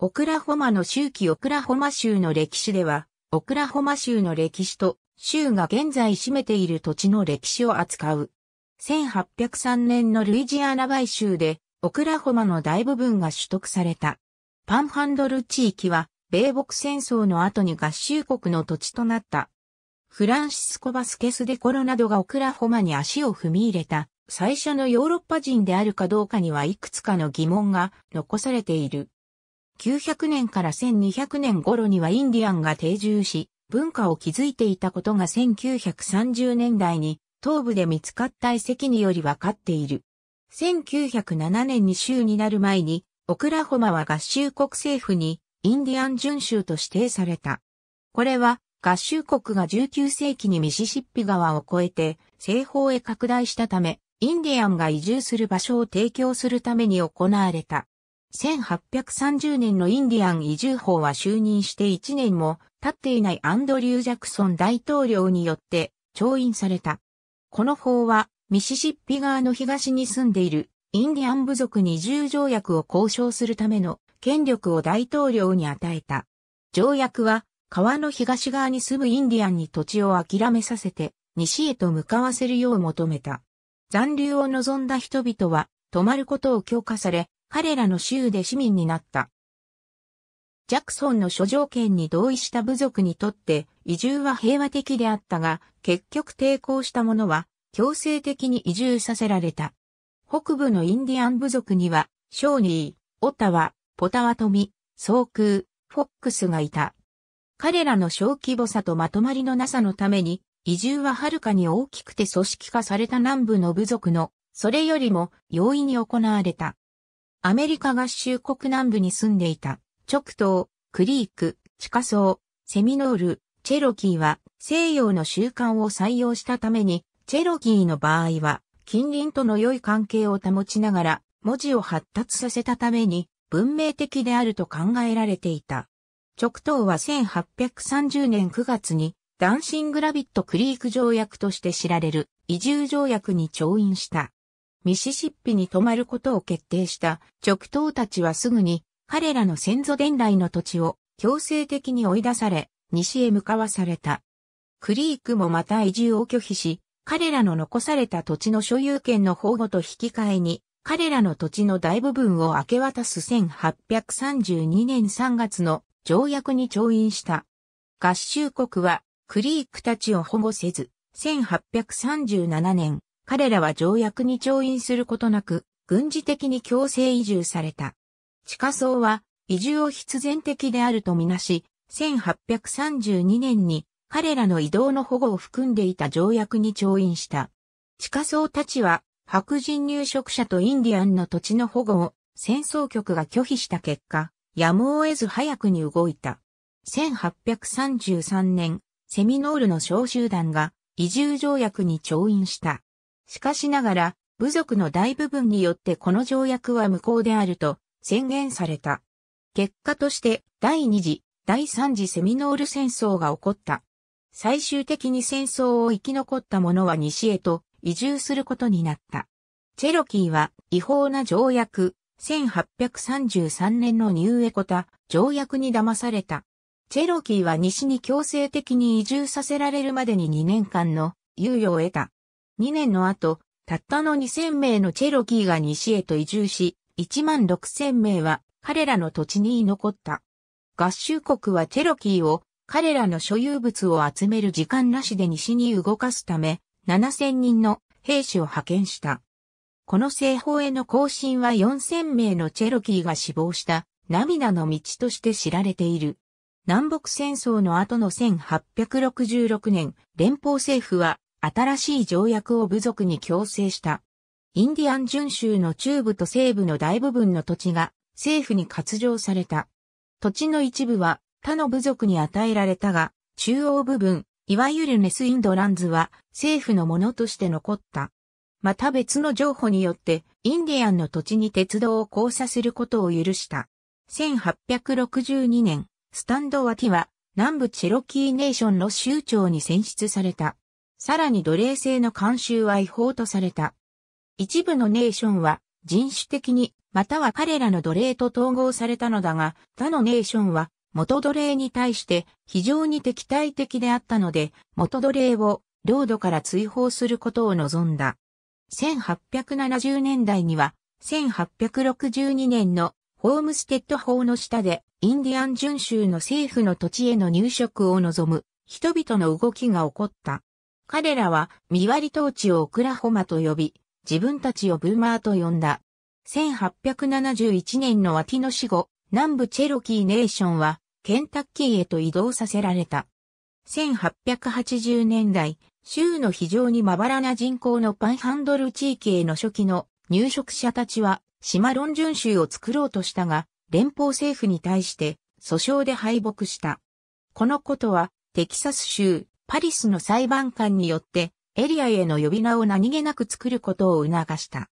オクラホマの周期オクラホマ州の歴史では、オクラホマ州の歴史と、州が現在占めている土地の歴史を扱う。1803年のルイジアナイ州で、オクラホマの大部分が取得された。パンハンドル地域は、米北戦争の後に合衆国の土地となった。フランシスコ・バスケス・デ・コロなどがオクラホマに足を踏み入れた、最初のヨーロッパ人であるかどうかにはいくつかの疑問が残されている。900年から1200年頃にはインディアンが定住し、文化を築いていたことが1930年代に東部で見つかった遺跡によりわかっている。1907年に州になる前に、オクラホマは合衆国政府にインディアン準州と指定された。これは合衆国が19世紀にミシシッピ川を越えて西方へ拡大したため、インディアンが移住する場所を提供するために行われた。1830年のインディアン移住法は就任して1年も経っていないアンドリュー・ジャクソン大統領によって調印された。この法はミシシッピ側の東に住んでいるインディアン部族に住条約を交渉するための権力を大統領に与えた。条約は川の東側に住むインディアンに土地を諦めさせて西へと向かわせるよう求めた。残留を望んだ人々は泊まることを強化され、彼らの州で市民になった。ジャクソンの諸条件に同意した部族にとって移住は平和的であったが、結局抵抗した者は強制的に移住させられた。北部のインディアン部族には、ショーニー、オタワ、ポタワトミ、ソークー、フォックスがいた。彼らの小規模さとまとまりのなさのために、移住ははるかに大きくて組織化された南部の部族の、それよりも容易に行われた。アメリカ合衆国南部に住んでいた、直島、クリーク、地下層、セミノール、チェロキーは西洋の習慣を採用したために、チェロキーの場合は近隣との良い関係を保ちながら文字を発達させたために文明的であると考えられていた。直島は1830年9月にダンシングラビットクリーク条約として知られる移住条約に調印した。ミシシッピに泊まることを決定した直党たちはすぐに彼らの先祖伝来の土地を強制的に追い出され、西へ向かわされた。クリークもまた移住を拒否し、彼らの残された土地の所有権の保護と引き換えに、彼らの土地の大部分を明け渡す1832年3月の条約に調印した。合衆国はクリークたちを保護せず、1837年彼らは条約に調印することなく、軍事的に強制移住された。地下層は移住を必然的であるとみなし、1832年に彼らの移動の保護を含んでいた条約に調印した。地下層たちは白人入植者とインディアンの土地の保護を戦争局が拒否した結果、やむを得ず早くに動いた。1833年、セミノールの小集団が移住条約に調印した。しかしながら、部族の大部分によってこの条約は無効であると宣言された。結果として第二次、第三次セミノール戦争が起こった。最終的に戦争を生き残った者は西へと移住することになった。チェロキーは違法な条約、1833年のニューエコタ条約に騙された。チェロキーは西に強制的に移住させられるまでに2年間の猶予を得た。2年の後、たったの2000名のチェロキーが西へと移住し、1万6000名は彼らの土地に居残った。合衆国はチェロキーを彼らの所有物を集める時間なしで西に動かすため、7000人の兵士を派遣した。この西方への行進は4000名のチェロキーが死亡した涙の道として知られている。南北戦争の後の1866年、連邦政府は新しい条約を部族に強制した。インディアン巡州の中部と西部の大部分の土地が政府に割譲された。土地の一部は他の部族に与えられたが、中央部分、いわゆるネスインドランズは政府のものとして残った。また別の譲歩によって、インディアンの土地に鉄道を交差することを許した。1862年、スタンドワティは南部チェロキーネーションの州長に選出された。さらに奴隷制の慣習は違法とされた。一部のネーションは人種的にまたは彼らの奴隷と統合されたのだが、他のネーションは元奴隷に対して非常に敵対的であったので、元奴隷を領土から追放することを望んだ。1870年代には、1862年のホームステッド法の下で、インディアン巡州の政府の土地への入植を望む人々の動きが起こった。彼らは、三割り統治をオクラホマと呼び、自分たちをブーマーと呼んだ。1871年のワティの死後、南部チェロキーネーションは、ケンタッキーへと移動させられた。1880年代、州の非常にまばらな人口のパンハンドル地域への初期の入植者たちは、島論順州を作ろうとしたが、連邦政府に対して訴訟で敗北した。このことは、テキサス州、パリスの裁判官によってエリアへの呼び名を何気なく作ることを促した。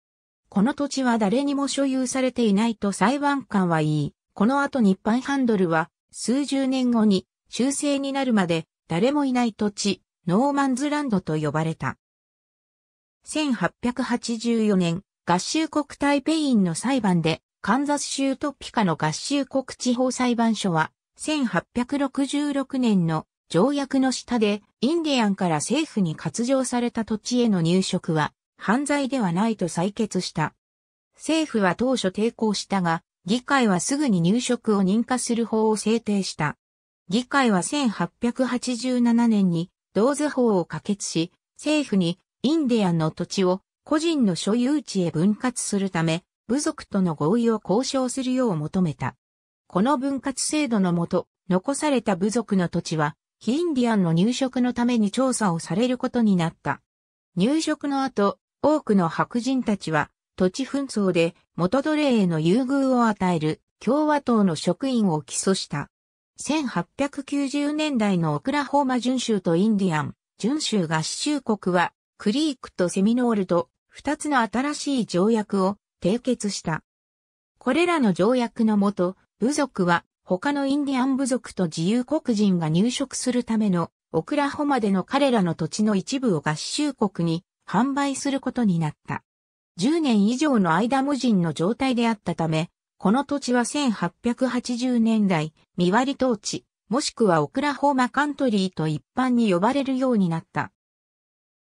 この土地は誰にも所有されていないと裁判官は言い、この後日版ハンドルは数十年後に修正になるまで誰もいない土地、ノーマンズランドと呼ばれた。1884年、合衆国台北院の裁判で、カンザス州トピカの合衆国地方裁判所は、1866年の条約の下で、インディアンから政府に割譲された土地への入植は、犯罪ではないと採決した。政府は当初抵抗したが、議会はすぐに入植を認可する法を制定した。議会は1887年に、同図法を可決し、政府にインディアンの土地を個人の所有地へ分割するため、部族との合意を交渉するよう求めた。この分割制度のもと、残された部族の土地は、非インディアンの入植のために調査をされることになった。入植の後、多くの白人たちは土地紛争で元奴隷への優遇を与える共和党の職員を起訴した。1890年代のオクラホーマ準州とインディアン、準州合衆国はクリークとセミノールと二つの新しい条約を締結した。これらの条約のもと、部族は他のインディアン部族と自由黒人が入植するためのオクラホマでの彼らの土地の一部を合衆国に販売することになった。10年以上の間無人の状態であったため、この土地は1880年代、見割り統治、もしくはオクラホーマカントリーと一般に呼ばれるようになった。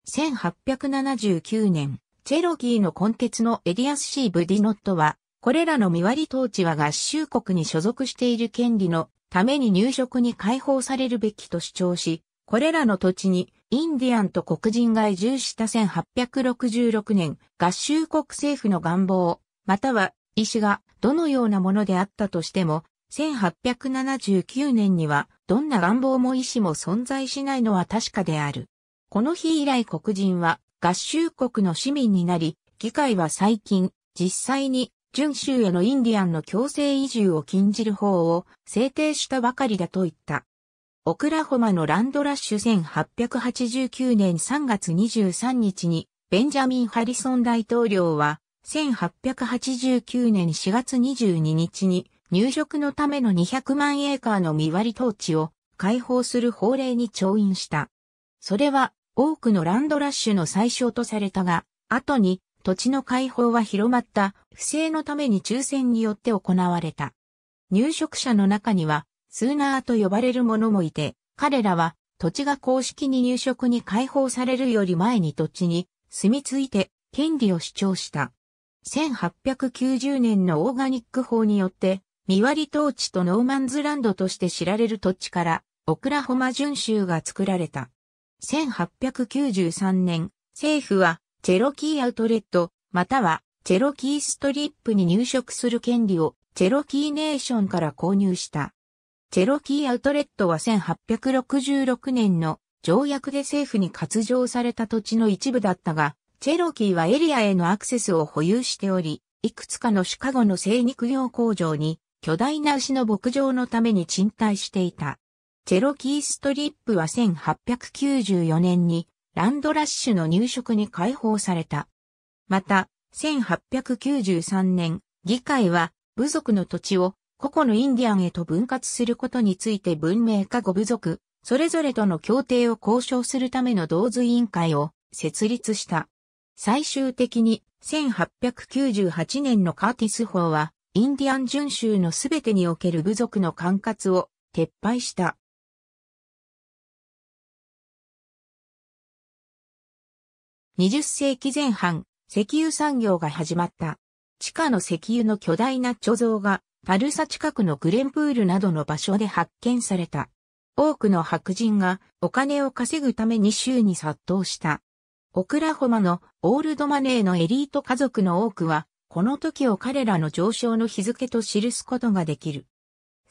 1879年、チェロギーの根血のエリアス・シー・ブディノットは、これらの見割り統治は合衆国に所属している権利のために入植に解放されるべきと主張し、これらの土地にインディアンと黒人が移住した1866年、合衆国政府の願望、または意思がどのようなものであったとしても、1879年にはどんな願望も意思も存在しないのは確かである。この日以来黒人は合衆国の市民になり、議会は最近実際に準州へのインディアンの強制移住を禁じる法を制定したばかりだと言った。オクラホマのランドラッシュ1889年3月23日に、ベンジャミン・ハリソン大統領は、1889年4月22日に、入植のための200万エーカーの見割り当地を解放する法令に調印した。それは、多くのランドラッシュの最小とされたが、後に土地の解放は広まった、不正のために抽選によって行われた。入植者の中には、スーナーと呼ばれる者もいて、彼らは土地が公式に入植に解放されるより前に土地に住み着いて権利を主張した。1890年のオーガニック法によって、見割り統治とノーマンズランドとして知られる土地から、オクラホマ巡州が作られた。1893年、政府はチェロキーアウトレット、またはチェロキーストリップに入植する権利をチェロキーネーションから購入した。チェロキーアウトレットは1866年の条約で政府に割譲された土地の一部だったが、チェロキーはエリアへのアクセスを保有しており、いくつかのシカゴの生肉用工場に巨大な牛の牧場のために賃貸していた。チェロキーストリップは1894年にランドラッシュの入植に解放された。また、1893年、議会は部族の土地を個々のインディアンへと分割することについて文明化5部族、それぞれとの協定を交渉するための同図委員会を設立した。最終的に1898年のカーティス法は、インディアン巡州のすべてにおける部族の管轄を撤廃した。20世紀前半、石油産業が始まった。地下の石油の巨大な貯蔵が、パルサ近くのグレンプールなどの場所で発見された。多くの白人がお金を稼ぐために州に殺到した。オクラホマのオールドマネーのエリート家族の多くは、この時を彼らの上昇の日付と記すことができる。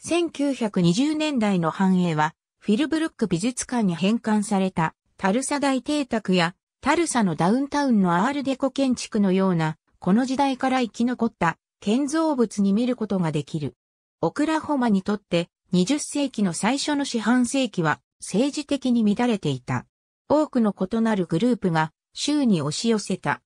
1920年代の繁栄は、フィルブルック美術館に返還された、タルサ大邸宅やタルサのダウンタウンのアールデコ建築のような、この時代から生き残った建造物に見ることができる。オクラホマにとって20世紀の最初の四半世紀は政治的に乱れていた。多くの異なるグループが州に押し寄せた。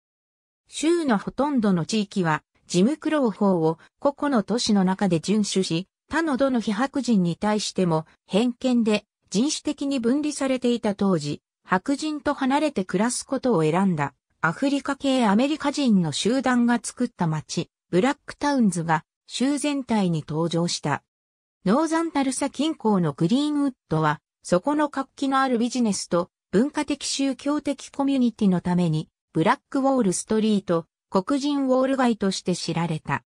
州のほとんどの地域はジムクロー法を個々の都市の中で遵守し、他のどの非白人に対しても偏見で人種的に分離されていた当時、白人と離れて暮らすことを選んだアフリカ系アメリカ人の集団が作った町、ブラックタウンズが州全体に登場した。ノーザンタルサ近郊のグリーンウッドは、そこの活気のあるビジネスと文化的宗教的コミュニティのために、ブラックウォールストリート、黒人ウォール街として知られた。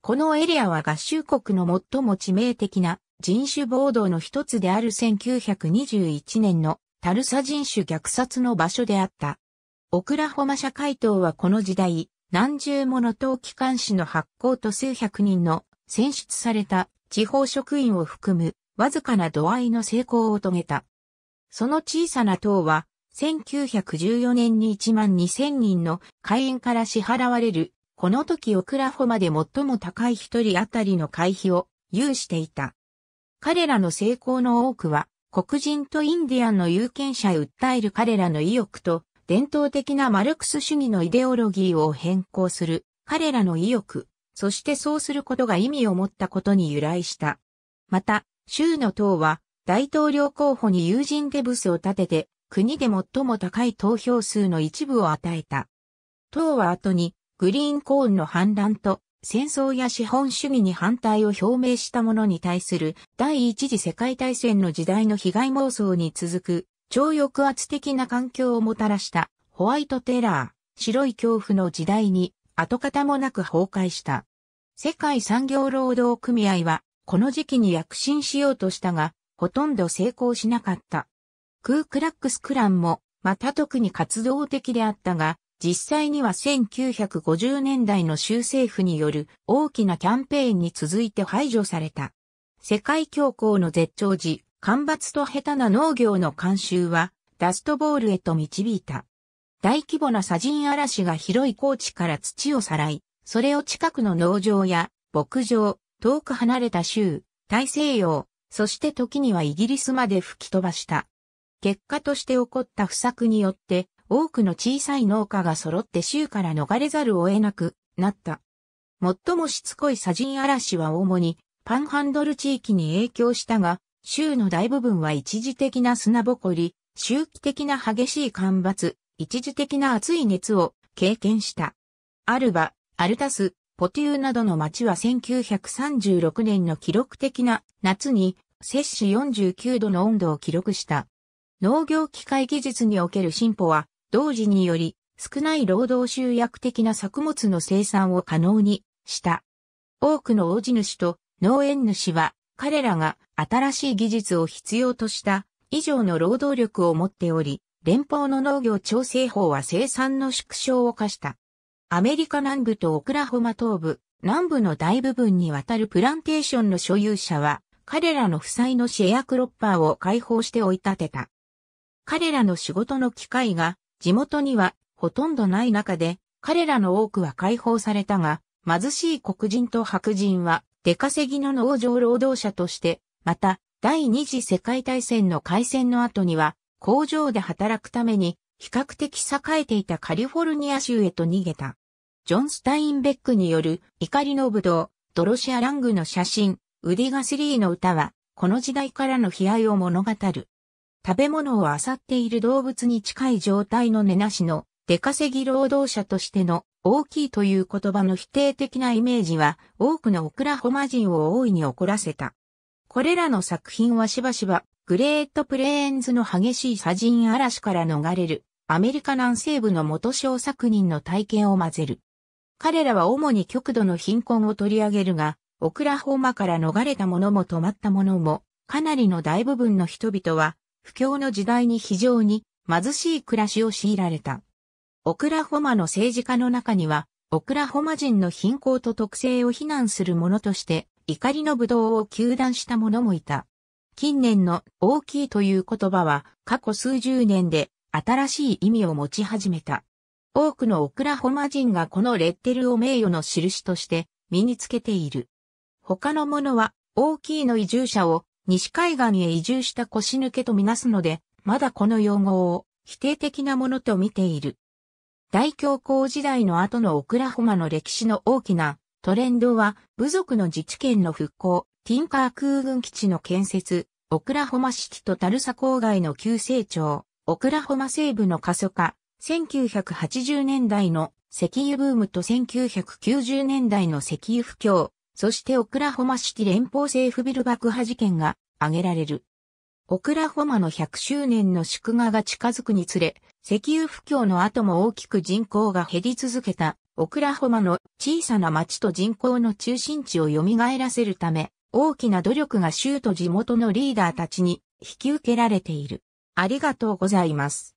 このエリアは合衆国の最も致命的な人種暴動の一つである1921年のタルサ人種虐殺の場所であった。オクラホマ社会党はこの時代、何十もの党機関紙の発行と数百人の選出された地方職員を含むわずかな度合いの成功を遂げた。その小さな党は、1914年に1万2000人の会員から支払われる、この時オクラホマで最も高い一人当たりの会費を有していた。彼らの成功の多くは、黒人とインディアンの有権者へ訴える彼らの意欲と、伝統的なマルクス主義のイデオロギーを変更する彼らの意欲、そしてそうすることが意味を持ったことに由来した。また、州の党は大統領候補に友人デブスを立てて、国で最も高い投票数の一部を与えた。党は後にグリーンコーンの反乱と戦争や資本主義に反対を表明した者に対する第一次世界大戦の時代の被害妄想に続く超抑圧的な環境をもたらしたホワイトテラー、白い恐怖の時代に跡形もなく崩壊した。世界産業労働組合はこの時期に躍進しようとしたが、ほとんど成功しなかった。クークラックスクランもまた特に活動的であったが、実際には1950年代の州政府による大きなキャンペーンに続いて排除された。世界恐慌の絶頂時、干ばつと下手な農業の慣習は、ダストボールへと導いた。大規模な砂塵嵐が広い高地から土をさらい、それを近くの農場や牧場、遠く離れた州、大西洋、そして時にはイギリスまで吹き飛ばした。結果として起こった不作によって多くの小さい農家が揃って州から逃れざるを得なくなった。最もしつこい砂塵嵐は主にパンハンドル地域に影響したが、州の大部分は一時的な砂ぼこり、周期的な激しい干ばつ、一時的な熱い熱を経験した。アルバ、アルタス、ポテューなどの町は1936年の記録的な夏に摂氏49度の温度を記録した。農業機械技術における進歩は同時により、少ない労働集約的な作物の生産を可能にした。多くの大地主と農園主は彼らが新しい技術を必要とした以上の労働力を持っており、連邦の農業調整法は生産の縮小を課した。アメリカ南部とオクラホマ東部、南部の大部分にわたるプランテーションの所有者は、彼らの負債のシェアクロッパーを解放して追い立てた。彼らの仕事の機会が地元にはほとんどない中で、彼らの多くは解放されたが、貧しい黒人と白人は出稼ぎの農場労働者として、また第二次世界大戦の開戦の後には工場で働くために比較的栄えていたカリフォルニア州へと逃げた。ジョン・スタインベックによる怒りの武道、ドロシア・ラングの写真、ウディ・ガスリーの歌は、この時代からの悲哀を物語る。食べ物を漁っている動物に近い状態の根なしの出稼ぎ労働者としての大きいという言葉の否定的なイメージは多くのオクラホマ人を大いに怒らせた。これらの作品はしばしばグレートプレーンズの激しい砂塵嵐から逃れるアメリカ南西部の元小作人の体験を混ぜる。彼らは主に極度の貧困を取り上げるが、オクラホマから逃れた者も止まった者も、かなりの大部分の人々は不況の時代に非常に貧しい暮らしを強いられた。オクラホマの政治家の中には、オクラホマ人の貧困と特性を非難する者として、怒りの武道を求断した者もいた。近年の大きいという言葉は過去数十年で新しい意味を持ち始めた。多くのオクラホマ人がこのレッテルを名誉の印として身につけている。他の者は大きいの移住者を西海岸へ移住した腰抜けとみなすので、まだこの用語を否定的なものと見ている。大恐慌時代の後のオクラホマの歴史の大きなトレンドは、部族の自治権の復興、ティンカー空軍基地の建設、オクラホマシティとタルサ郊外の急成長、オクラホマ西部の過疎化、1980年代の石油ブームと1990年代の石油不況、そしてオクラホマシティ連邦政府ビル爆破事件が挙げられる。オクラホマの100周年の祝賀が近づくにつれ、石油不況の後も大きく人口が減り続けた、オクラホマの小さな町と人口の中心地を蘇らせるため、大きな努力が州と地元のリーダーたちに引き受けられている。ありがとうございます。